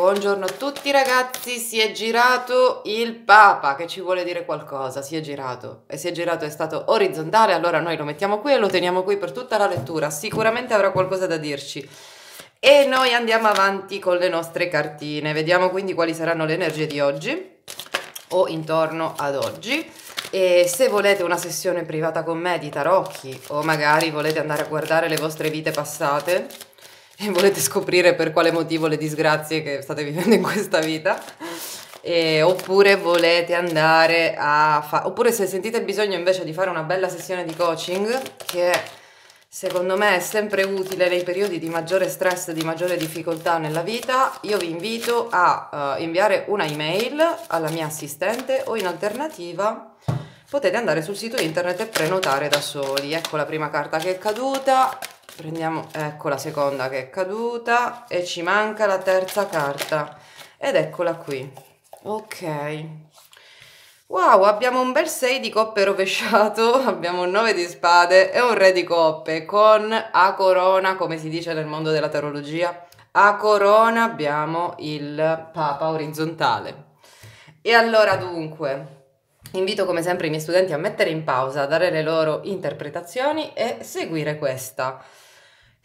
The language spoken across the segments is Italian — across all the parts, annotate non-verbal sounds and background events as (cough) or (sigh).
Buongiorno a tutti ragazzi, si è girato il Papa che ci vuole dire qualcosa, si è girato e si è girato è stato orizzontale, allora noi lo mettiamo qui e lo teniamo qui per tutta la lettura, sicuramente avrà qualcosa da dirci. E noi andiamo avanti con le nostre cartine, vediamo quindi quali saranno le energie di oggi o intorno ad oggi. E se volete una sessione privata con me di tarocchi o magari volete andare a guardare le vostre vite passate, e (laughs) volete scoprire per quale motivo le disgrazie che state vivendo in questa vita. E, oppure volete andare a fare oppure se sentite il bisogno invece di fare una bella sessione di coaching che secondo me è sempre utile nei periodi di maggiore stress di maggiore difficoltà nella vita io vi invito a uh, inviare una email alla mia assistente o in alternativa potete andare sul sito internet e prenotare da soli ecco la prima carta che è caduta prendiamo ecco la seconda che è caduta e ci manca la terza carta ed eccola qui ok wow abbiamo un bel 6 di coppe rovesciato (laughs) abbiamo un 9 di spade e un re di coppe con a corona come si dice nel mondo della tarologia a corona abbiamo il papa orizzontale e allora dunque Invito come sempre i miei studenti a mettere in pausa, a dare le loro interpretazioni e seguire questa.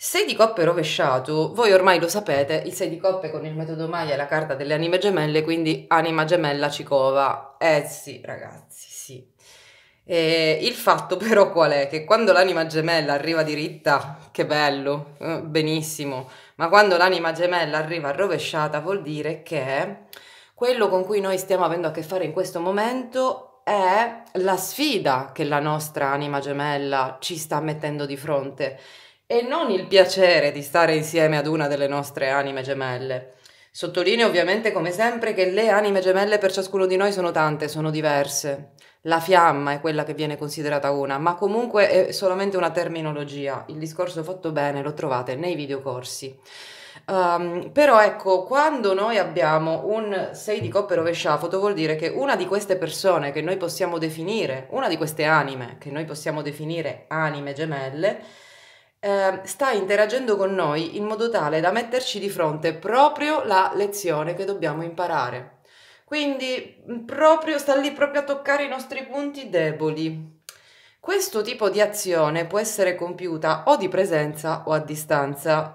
6 di coppe rovesciato, voi ormai lo sapete, il 6 di coppe con il metodo Maya è la carta delle anime gemelle, quindi anima gemella cicova. Eh sì, ragazzi, sì. E il fatto (laughs) però qual è? Che quando l'anima gemella arriva diritta, che bello, eh, benissimo, ma quando l'anima gemella arriva rovesciata vuol dire che quello con cui noi stiamo avendo a che fare in questo momento è la sfida che la nostra anima gemella ci sta mettendo di fronte e non il piacere di stare insieme ad una delle nostre anime gemelle. Sottolineo ovviamente come sempre che le anime gemelle per ciascuno di noi sono tante, sono diverse. La fiamma è quella che viene considerata una, ma comunque è solamente una terminologia. Il discorso fatto bene lo trovate nei videocorsi. Um, però ecco, quando noi abbiamo un 6 di coppe rovesciato, vuol dire che una di queste persone che noi possiamo definire, una di queste anime che noi possiamo definire anime gemelle, eh, sta interagendo con noi in modo tale da metterci di fronte proprio la lezione che dobbiamo imparare. Quindi mm, proprio, sta lì proprio a toccare i nostri punti deboli. Questo tipo di azione può essere compiuta o di presenza o a distanza.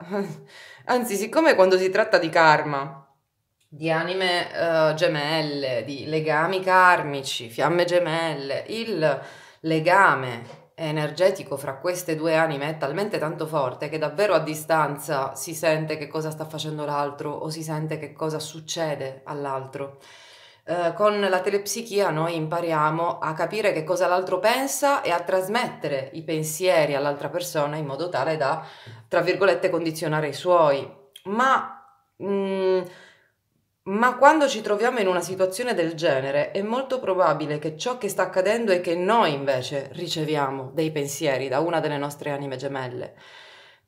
(laughs) Anzi, siccome quando si tratta di karma, di anime uh, gemelle, di legami karmici, fiamme gemelle, il legame energetico fra queste due anime è talmente tanto forte che davvero a distanza si sente che cosa sta facendo l'altro o si sente che cosa succede all'altro. Eh, con la telepsichia noi impariamo a capire che cosa l'altro pensa e a trasmettere i pensieri all'altra persona in modo tale da, tra virgolette, condizionare i suoi. Ma mh, mm, ma quando ci troviamo in una situazione del genere è molto probabile che ciò che sta accadendo è che noi invece riceviamo dei pensieri da una delle nostre anime gemelle.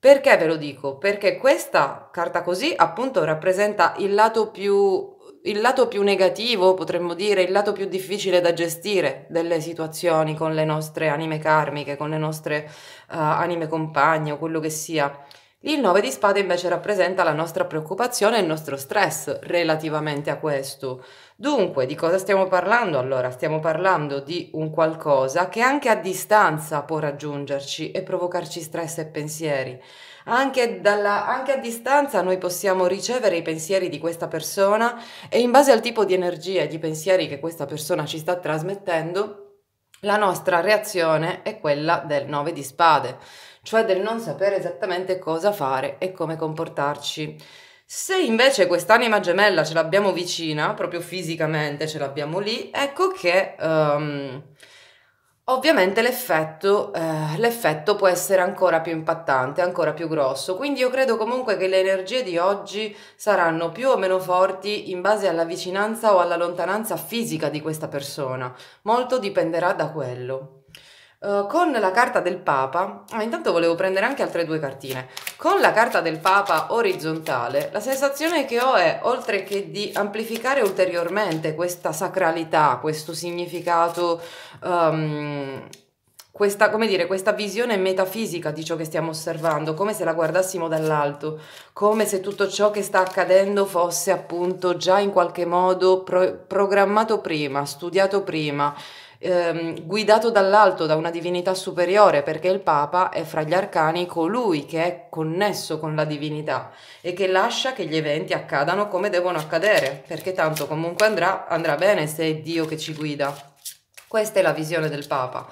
Perché ve lo dico? Perché questa carta così appunto rappresenta il lato più, il lato più negativo, potremmo dire, il lato più difficile da gestire delle situazioni con le nostre anime karmiche, con le nostre uh, anime compagne o quello che sia. Il 9 di spada invece rappresenta la nostra preoccupazione e il nostro stress relativamente a questo. Dunque, di cosa stiamo parlando allora? Stiamo parlando di un qualcosa che anche a distanza può raggiungerci e provocarci stress e pensieri. Anche, dalla, anche a distanza noi possiamo ricevere i pensieri di questa persona e in base al tipo di energia e di pensieri che questa persona ci sta trasmettendo, la nostra reazione è quella del 9 di spade cioè del non sapere esattamente cosa fare e come comportarci. Se invece quest'anima gemella ce l'abbiamo vicina, proprio fisicamente ce l'abbiamo lì, ecco che um, ovviamente l'effetto, eh, l'effetto può essere ancora più impattante, ancora più grosso. Quindi io credo comunque che le energie di oggi saranno più o meno forti in base alla vicinanza o alla lontananza fisica di questa persona. Molto dipenderà da quello. Eh, con la carta del Papa, ah, intanto volevo prendere anche altre due cartine. Con la carta del Papa orizzontale, la sensazione che ho è, oltre che di amplificare ulteriormente questa sacralità, questo significato um, questa, come dire, questa visione metafisica di ciò che stiamo osservando, come se la guardassimo dall'alto, come se tutto ciò che sta accadendo fosse appunto già in qualche modo pro programmato prima, studiato prima, ehm, guidato dall'alto, da una divinità superiore, perché il Papa è fra gli arcani colui che è connesso con la divinità e che lascia che gli eventi accadano come devono accadere, perché tanto comunque andrà, andrà bene se è Dio che ci guida. Questa è la visione del Papa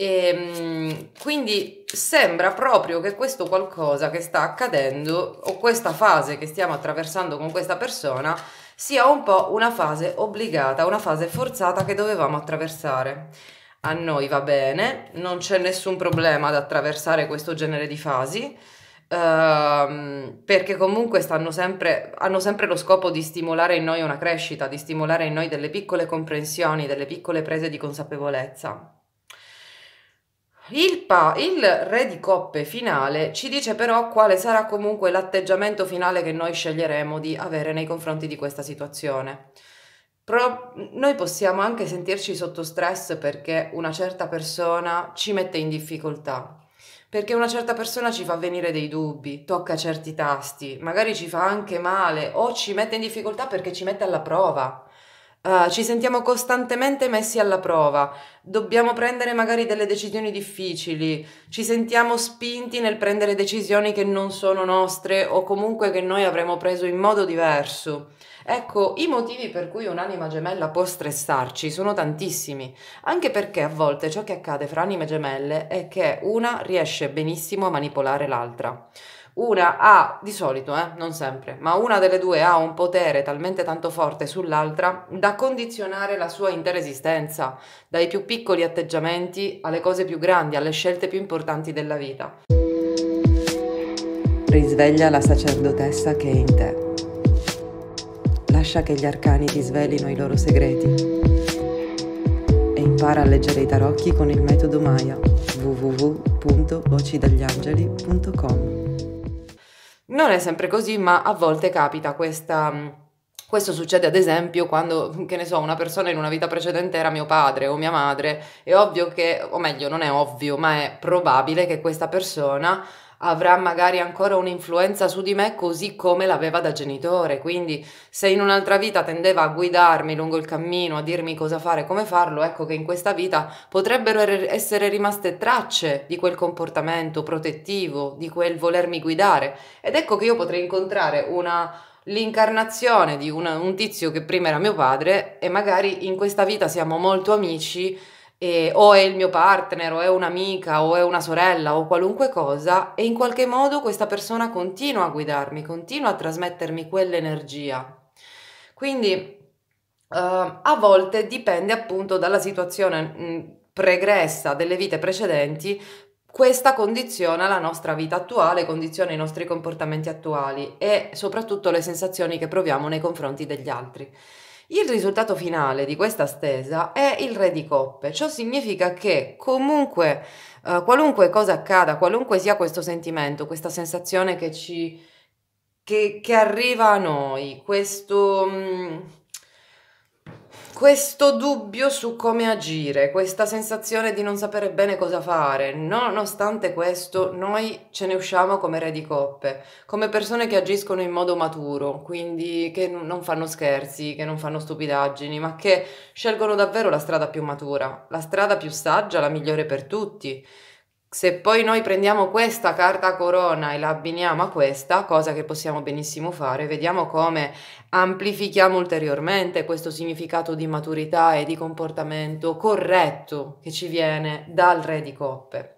e, ehm, quindi sembra proprio che questo qualcosa che sta accadendo o questa fase che stiamo attraversando con questa persona sia un po' una fase obbligata, una fase forzata che dovevamo attraversare. A noi va bene, non c'è nessun problema ad attraversare questo genere di fasi. Ehm, perché comunque sempre, hanno sempre lo scopo di stimolare in noi una crescita, di stimolare in noi delle piccole comprensioni, delle piccole prese di consapevolezza. Il, pa, il re di coppe finale ci dice però quale sarà comunque l'atteggiamento finale che noi sceglieremo di avere nei confronti di questa situazione. Pro, noi possiamo anche sentirci sotto stress perché una certa persona ci mette in difficoltà, perché una certa persona ci fa venire dei dubbi, tocca certi tasti, magari ci fa anche male o ci mette in difficoltà perché ci mette alla prova. Uh, ci sentiamo costantemente messi alla prova, dobbiamo prendere magari delle decisioni difficili, ci sentiamo spinti nel prendere decisioni che non sono nostre o comunque che noi avremmo preso in modo diverso. Ecco, i motivi per cui un'anima gemella può stressarci sono tantissimi, anche perché a volte ciò che accade fra anime gemelle è che una riesce benissimo a manipolare l'altra una ha, di solito, eh, non sempre, ma una delle due ha un potere talmente tanto forte sull'altra da condizionare la sua intera esistenza, dai più piccoli atteggiamenti alle cose più grandi, alle scelte più importanti della vita. Risveglia la sacerdotessa che è in te. Lascia che gli arcani ti svelino i loro segreti. E impara a leggere i tarocchi con il metodo Maya www.vocidagliangeli.com non è sempre così, ma a volte capita questa... Mm, questo succede ad esempio quando, (laughs) che ne so, una persona in una vita precedente era mio padre o mia madre, è ovvio che, o meglio, non è ovvio, ma è probabile che questa persona avrà magari ancora un'influenza su di me così come l'aveva da genitore. Quindi se in un'altra vita tendeva a guidarmi lungo il cammino, a dirmi cosa fare, come farlo, ecco che in questa vita potrebbero er-, essere rimaste tracce di quel comportamento protettivo, di quel volermi guidare. Ed ecco che io potrei incontrare una l'incarnazione di una, un tizio che prima era mio padre e magari in questa vita siamo molto amici eh, o è il mio partner, o è un'amica, o è una sorella, o qualunque cosa, e in qualche modo questa persona continua a guidarmi, continua a trasmettermi quell'energia. Quindi uh, a volte dipende appunto dalla situazione mm, pregressa delle vite precedenti, questa condiziona la nostra vita attuale, condiziona i nostri comportamenti attuali e soprattutto le sensazioni che proviamo nei confronti degli altri. Il risultato finale di questa stesa è il re di coppe, ciò significa che comunque, eh, qualunque cosa accada, qualunque sia questo sentimento, questa sensazione che ci... che, che arriva a noi, questo... Mh, mm, questo dubbio su come agire, questa sensazione di non sapere bene cosa fare, nonostante questo noi ce ne usciamo come re di coppe, come persone che agiscono in modo maturo, quindi che non fanno scherzi, che non fanno stupidaggini, ma che scelgono davvero la strada più matura, la strada più saggia, la migliore per tutti. Se poi noi prendiamo questa carta corona e la abbiniamo a questa, cosa che possiamo benissimo fare, vediamo come amplifichiamo ulteriormente questo significato di maturità e di comportamento corretto che ci viene dal re di coppe.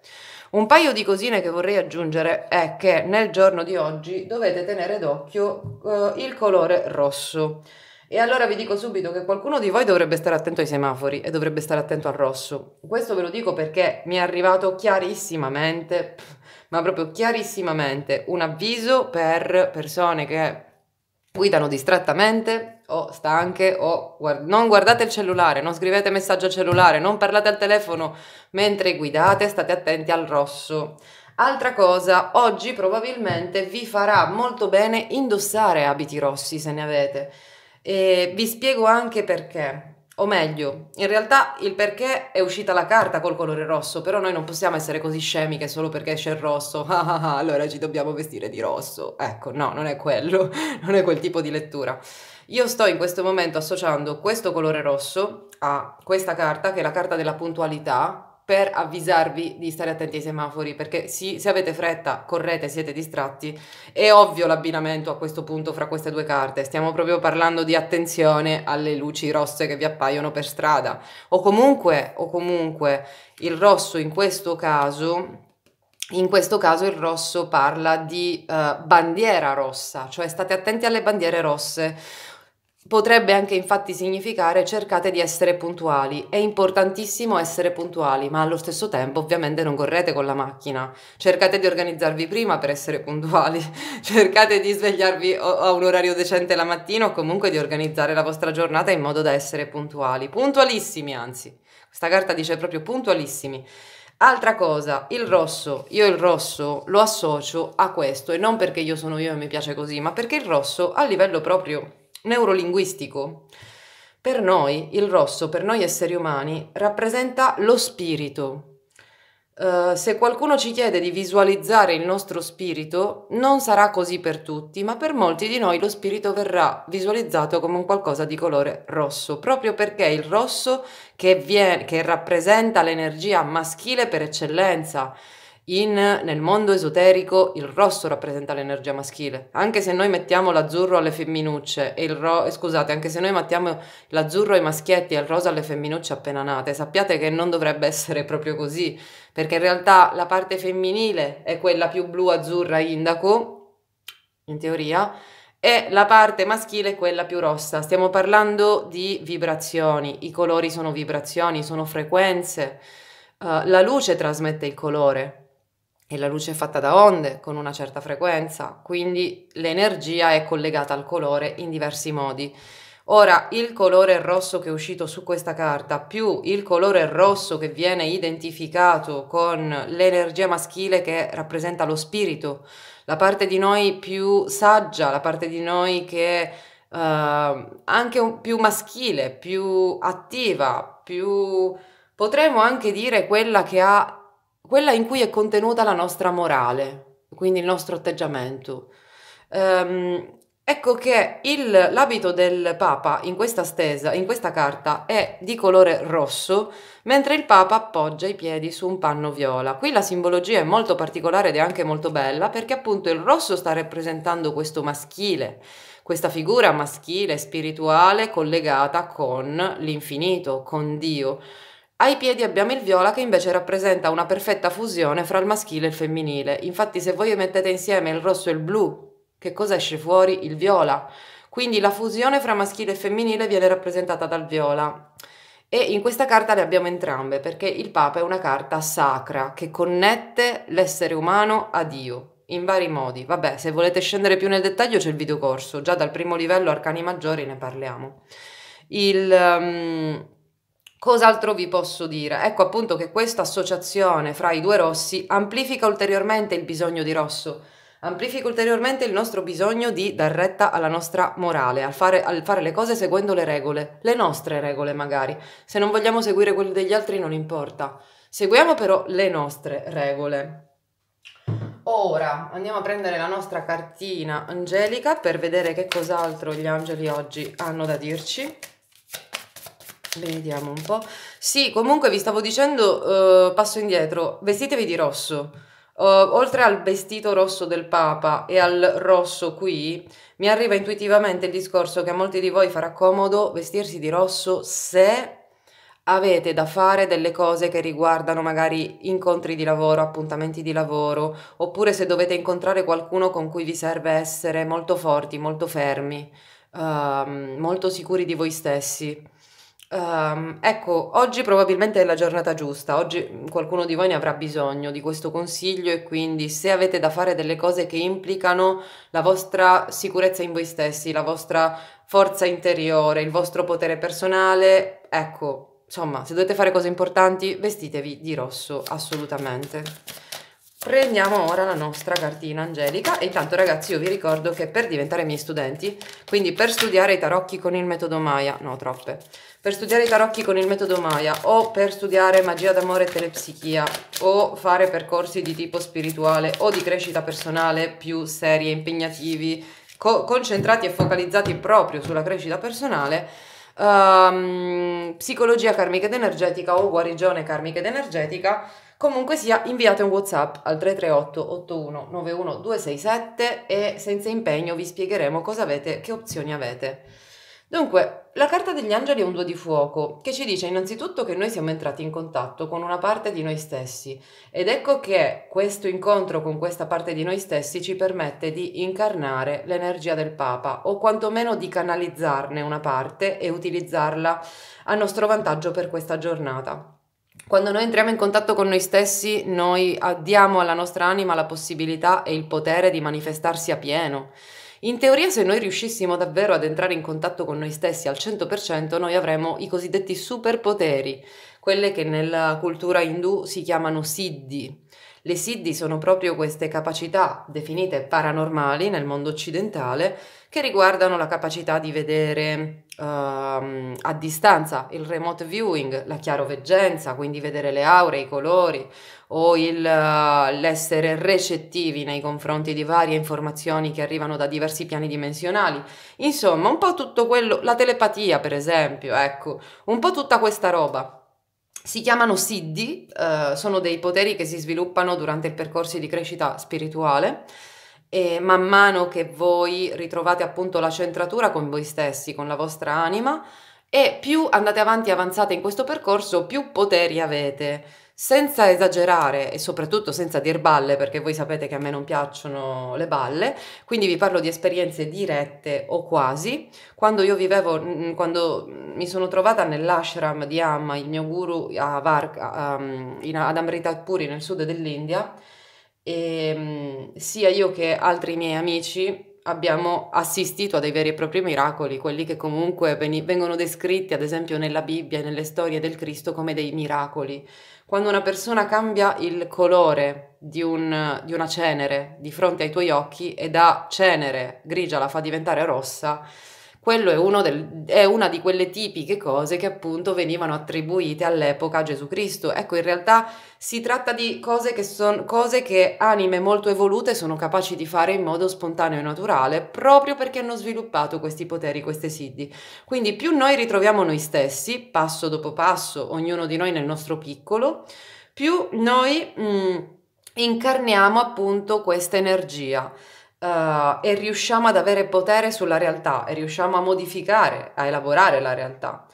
Un paio di cosine che vorrei aggiungere è che nel giorno di oggi dovete tenere d'occhio eh, il colore rosso. E allora vi dico subito che qualcuno di voi dovrebbe stare attento ai semafori e dovrebbe stare attento al rosso. Questo ve lo dico perché mi è arrivato chiarissimamente, ma proprio chiarissimamente, un avviso per persone che guidano distrattamente o stanche o guard- non guardate il cellulare, non scrivete messaggio al cellulare, non parlate al telefono mentre guidate, state attenti al rosso. Altra cosa, oggi probabilmente vi farà molto bene indossare abiti rossi se ne avete e vi spiego anche perché. O meglio, in realtà il perché è uscita la carta col colore rosso, però noi non possiamo essere così scemi che solo perché c'è il rosso, (laughs) ah, ah, ah, allora ci dobbiamo vestire di rosso. Ecco, no, non è quello, (laughs) non è quel tipo di lettura. Io sto in questo momento associando questo colore rosso a questa carta, che è la carta della puntualità, per avvisarvi di stare attenti ai semafori, perché si, se avete fretta, correte, siete distratti, è ovvio l'abbinamento a questo punto fra queste due carte, stiamo proprio parlando di attenzione alle luci rosse che vi appaiono per strada, o comunque, o comunque il rosso in questo caso in questo caso il rosso parla di uh, bandiera rossa, cioè state attenti alle bandiere rosse Potrebbe anche infatti significare cercate di essere puntuali. È importantissimo essere puntuali, ma allo stesso tempo ovviamente non correte con la macchina. Cercate di organizzarvi prima per essere puntuali. (laughs) cercate di svegliarvi a un orario decente la mattina o comunque di organizzare la vostra giornata in modo da essere puntuali. Puntualissimi, anzi. Questa carta dice proprio puntualissimi. Altra cosa, il rosso, io il rosso lo associo a questo e non perché io sono io e mi piace così, ma perché il rosso a livello proprio neurolinguistico. Per noi il rosso, per noi esseri umani, rappresenta lo spirito. Uh, se qualcuno ci chiede di visualizzare il nostro spirito, non sarà così per tutti, ma per molti di noi lo spirito verrà visualizzato come un qualcosa di colore rosso, proprio perché il rosso che, viene, che rappresenta l'energia maschile per eccellenza, in, nel mondo esoterico il rosso rappresenta l'energia maschile, anche se noi mettiamo l'azzurro alle femminucce e il ro- eh, scusate, anche se noi mettiamo l'azzurro ai maschietti e il rosa alle femminucce appena nate, sappiate che non dovrebbe (laughs) essere proprio così, perché in realtà la parte femminile è quella più blu-azzurra indaco, in teoria, e la parte maschile è quella più rossa. Stiamo parlando di vibrazioni, i colori sono vibrazioni, sono frequenze. Uh, la luce trasmette il colore, e la luce è fatta da onde con una certa frequenza, quindi l'energia è collegata al colore in diversi modi. Ora, il colore rosso che è uscito su questa carta più il colore rosso che viene identificato con l'energia maschile che rappresenta lo spirito, la parte di noi più saggia, la parte di noi che uh, anche un, più maschile, più attiva, più potremmo anche dire quella che ha quella in cui è contenuta la nostra morale, quindi il nostro atteggiamento. Um, ecco che il, l'abito del Papa in questa stesa, in questa carta, è di colore rosso, mentre il Papa appoggia i piedi su un panno viola. Qui la simbologia è molto particolare ed è anche molto bella perché appunto il rosso sta rappresentando questo maschile, questa figura maschile, spirituale, collegata con l'infinito, con Dio. Ai piedi abbiamo il viola che invece rappresenta una perfetta fusione fra il maschile e il femminile. Infatti se voi mettete insieme il rosso e il blu, che cosa esce fuori? Il viola. Quindi la fusione fra maschile e femminile viene rappresentata dal viola. E in questa carta le abbiamo entrambe perché il Papa è una carta sacra che connette l'essere umano a Dio in vari modi. Vabbè, se volete scendere più nel dettaglio c'è il videocorso, già dal primo livello arcani maggiori ne parliamo. Il... Um, Cos'altro vi posso dire? Ecco appunto che questa associazione fra i due rossi amplifica ulteriormente il bisogno di rosso, amplifica ulteriormente il nostro bisogno di dar retta alla nostra morale, al fare, al fare le cose seguendo le regole, le nostre regole magari. Se non vogliamo seguire quelle degli altri non importa. Seguiamo però le nostre regole. Ora andiamo a prendere la nostra cartina angelica per vedere che cos'altro gli angeli oggi hanno da dirci. Vediamo un po'. Sì, comunque vi stavo dicendo, uh, passo indietro, vestitevi di rosso. Uh, oltre al vestito rosso del Papa e al rosso qui, mi arriva intuitivamente il discorso che a molti di voi farà comodo vestirsi di rosso se avete da fare delle cose che riguardano magari incontri di lavoro, appuntamenti di lavoro, oppure se dovete incontrare qualcuno con cui vi serve essere molto forti, molto fermi, uh, molto sicuri di voi stessi. Um, ecco, oggi probabilmente è la giornata giusta, oggi mm, qualcuno di voi ne avrà bisogno di questo consiglio e quindi se avete da fare delle cose che implicano la vostra sicurezza in voi stessi, la vostra forza interiore, il vostro potere personale, ecco, insomma, se dovete fare cose importanti, vestitevi di rosso assolutamente. Prendiamo ora la nostra cartina angelica e intanto ragazzi io vi ricordo che per diventare miei studenti, quindi per studiare i tarocchi con il metodo Maya, no troppe, per studiare i tarocchi con il metodo Maya o per studiare magia d'amore e telepsichia o fare percorsi di tipo spirituale o di crescita personale più seri e impegnativi, co concentrati e focalizzati proprio sulla crescita personale, um, psicologia karmica ed energetica o guarigione karmica ed energetica, Comunque sia, inviate un WhatsApp al 338 8191 267 e senza impegno vi spiegheremo cosa avete, che opzioni avete. Dunque, la carta degli angeli è un due di fuoco che ci dice innanzitutto che noi siamo entrati in contatto con una parte di noi stessi ed ecco che questo incontro con questa parte di noi stessi ci permette di incarnare l'energia del Papa o quantomeno di canalizzarne una parte e utilizzarla a nostro vantaggio per questa giornata. Quando noi entriamo in contatto con noi stessi, noi diamo alla nostra anima la possibilità e il potere di manifestarsi a pieno. In teoria, se noi riuscissimo davvero ad entrare in contatto con noi stessi al 100%, noi avremmo i cosiddetti superpoteri, quelle che nella cultura indù si chiamano siddhi. Le SIDDI sono proprio queste capacità, definite paranormali nel mondo occidentale, che riguardano la capacità di vedere uh, a distanza, il remote viewing, la chiaroveggenza, quindi vedere le aure, i colori o il, uh, l'essere recettivi nei confronti di varie informazioni che arrivano da diversi piani dimensionali. Insomma, un po' tutto quello, la telepatia per esempio, ecco, un po' tutta questa roba. Si chiamano siddhi, eh, sono dei poteri che si sviluppano durante il percorso di crescita spirituale e man mano che voi ritrovate appunto la centratura con voi stessi, con la vostra anima e più andate avanti e avanzate in questo percorso, più poteri avete senza esagerare e soprattutto senza dir balle, perché voi sapete che a me non piacciono le balle, quindi vi parlo di esperienze dirette o quasi. Quando io vivevo, mm, mm, quando mi sono trovata nell'ashram di Amma, il mio guru a Vark, um, ad Amritapuri nel sud dell'India, e, ehm, sia io che altri miei amici abbiamo assistito a dei veri e propri miracoli, quelli che comunque vengono descritti ad esempio nella Bibbia e nelle storie del Cristo come dei miracoli. Quando una persona cambia il colore di, un, di una cenere di fronte ai tuoi occhi e da cenere grigia la fa diventare rossa, quello è, del, è, una di quelle tipiche cose che appunto venivano attribuite all'epoca a Gesù Cristo. Ecco, in realtà si tratta di cose che, son, cose che anime molto evolute sono capaci di fare in modo spontaneo e naturale, proprio perché hanno sviluppato questi poteri, queste siddhi. Quindi più noi ritroviamo noi stessi, passo dopo passo, ognuno di noi nel nostro piccolo, più noi mh, mm, incarniamo appunto questa energia uh, e riusciamo ad avere potere sulla realtà e riusciamo a modificare, a elaborare la realtà.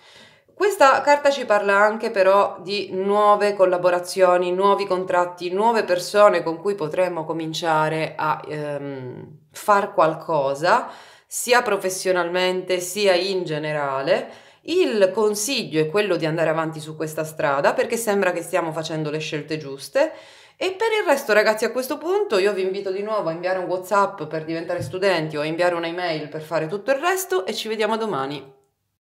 Questa carta ci parla anche però di nuove collaborazioni, nuovi contratti, nuove persone con cui potremmo cominciare a ehm, far qualcosa, sia professionalmente sia in generale. Il consiglio è quello di andare avanti su questa strada perché sembra che stiamo facendo le scelte giuste e per il resto, ragazzi, a questo punto io vi invito di nuovo a inviare un WhatsApp per diventare studenti o a inviare un'email per fare tutto il resto e ci vediamo domani.